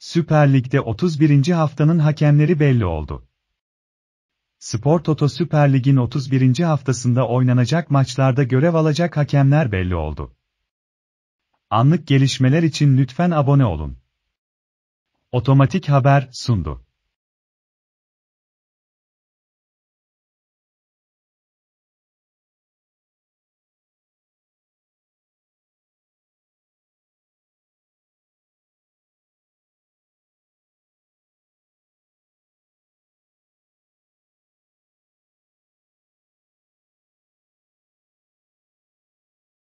Süper Lig'de 31. haftanın hakemleri belli oldu. Spor Toto Süper Lig'in 31. haftasında oynanacak maçlarda görev alacak hakemler belli oldu. Anlık gelişmeler için lütfen abone olun. Otomatik Haber sundu.